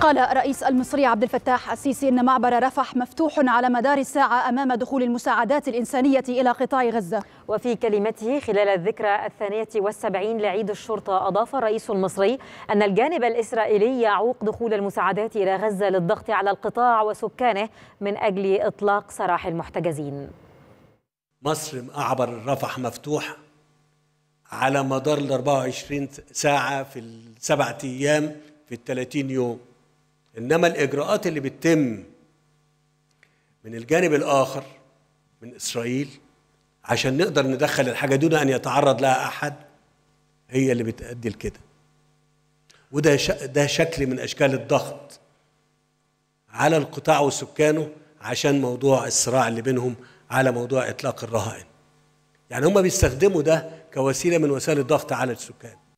قال الرئيس المصري عبد الفتاح السيسي ان معبر رفح مفتوح على مدار الساعه امام دخول المساعدات الانسانيه الى قطاع غزه. وفي كلمته خلال الذكرى الثانيه والسبعين لعيد الشرطه اضاف الرئيس المصري ان الجانب الاسرائيلي يعوق دخول المساعدات الى غزه للضغط على القطاع وسكانه من اجل اطلاق سراح المحتجزين. مصر معبر رفح مفتوح على مدار ال 24 ساعه في السبعه ايام في ال 30 يوم انما الاجراءات اللي بتتم من الجانب الاخر من اسرائيل عشان نقدر ندخل الحاجه دون ان يتعرض لها احد هي اللي بتؤدي لكده وده ده شكل من اشكال الضغط على القطاع وسكانه عشان موضوع الصراع اللي بينهم على موضوع اطلاق الرهائن يعني هم بيستخدموا ده كوسيله من وسائل الضغط على السكان